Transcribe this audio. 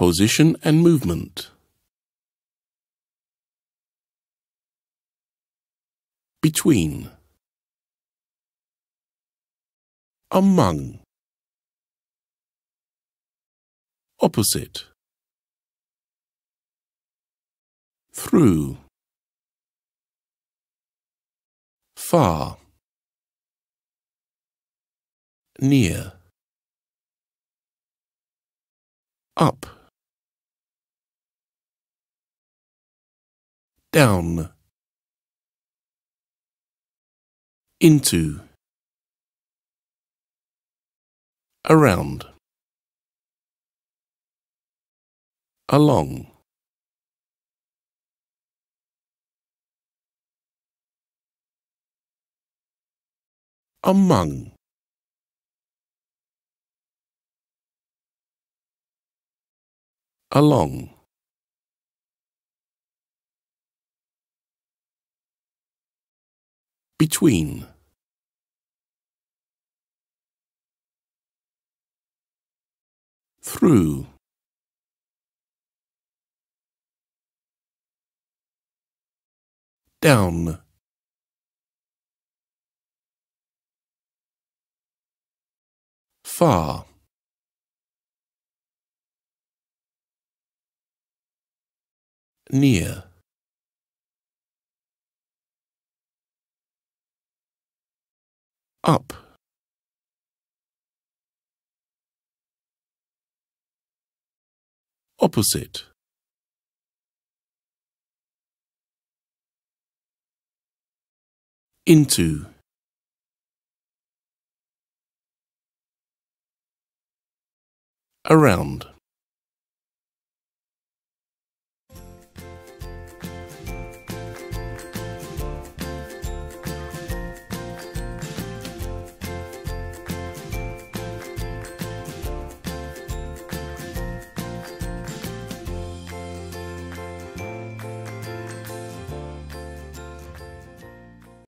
position and movement. Between Among Opposite Through Far Near Up down into around along among along Between. Through. Down. Far. Near. up opposite into around